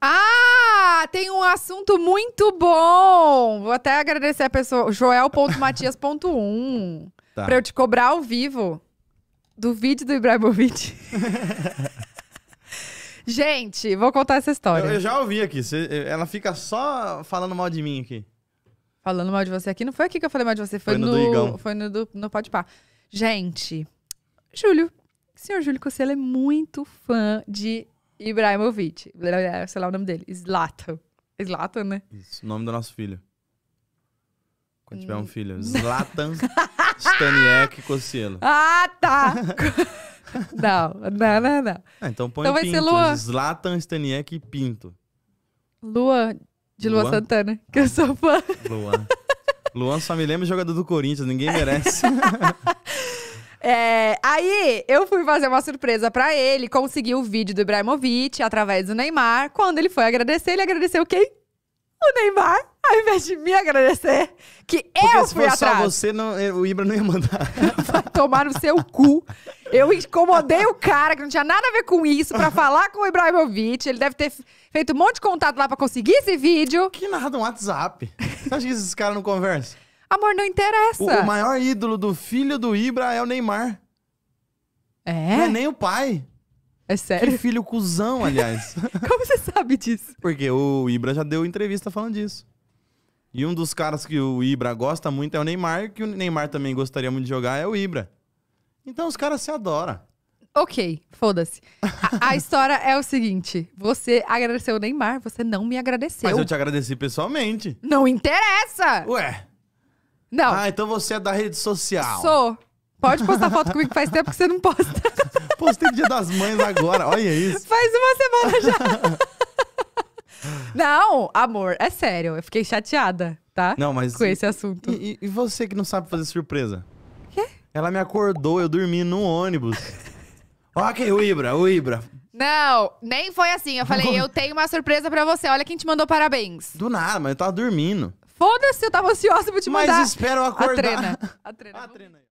Ah, tem um assunto muito bom. Vou até agradecer a pessoa, joel.matias.1, tá. para eu te cobrar ao vivo do vídeo do Ibrahimovic. Gente, vou contar essa história. Eu, eu já ouvi aqui. Você, ela fica só falando mal de mim aqui. Falando mal de você aqui? Não foi aqui que eu falei mal de você, foi, foi no, no Igão. foi no, do, no Pode Gente, Júlio, senhor Júlio você é muito fã de Ibrahimovic. Sei lá o nome dele. Zlatan. Zlatan, né? Isso, o nome do nosso filho. Quando tiver um hum. filho. Zlatan, Staniek e Cossielo. Ah, tá! não, não, não, não. Ah, então põe então vai Pinto. Ser Lua... Zlatan, Staniek e Pinto. Lua, de Lua, Lua Santana, que eu sou fã. Luan. Luan só me lembra jogador do Corinthians, ninguém merece. É, aí eu fui fazer uma surpresa para ele, consegui o vídeo do Ibrahimovic através do Neymar. Quando ele foi agradecer, ele agradeceu quem? O Neymar, ao invés de me agradecer, que Porque eu fui atrás. se fosse só você, não, eh, o Ibra não ia mandar. tomar no seu cu. Eu incomodei o cara, que não tinha nada a ver com isso, para falar com o Ibrahimovic. Ele deve ter feito um monte de contato lá para conseguir esse vídeo. Que nada, um WhatsApp. Você acha que esses caras não conversam? Amor, não interessa. O, o maior ídolo do filho do Ibra é o Neymar. É? Não é nem o pai. É sério? Que filho cuzão, aliás. Como você sabe disso? Porque o Ibra já deu entrevista falando disso. E um dos caras que o Ibra gosta muito é o Neymar, que o Neymar também gostaria muito de jogar é o Ibra. Então os caras se adoram. Ok, foda-se. A, a, história é o seguinte: você agradeceu o Neymar, você não me agradeceu. Mas eu te agradeci pessoalmente. Não interessa! Ué. Não. Ah, então você é da rede social. Sou. Pode postar foto comigo faz tempo que você não posta. Postei Dia das Mães agora, olha isso. Faz uma semana já. não, amor, é sério. Eu fiquei chateada, tá? Não, mas. Com esse assunto. E, e você que não sabe fazer surpresa? Quê? Ela me acordou, eu dormi no ônibus. ok, o Ibra, o Ibra. Não, nem foi assim. Eu falei, eu tenho uma surpresa para você. Olha quem te mandou parabéns. Do nada, mas eu tava dormindo. Foda-se, eu tava ansiosa pra te mandar. Mas espero acordar. A treina. A treina. A trena. Ah,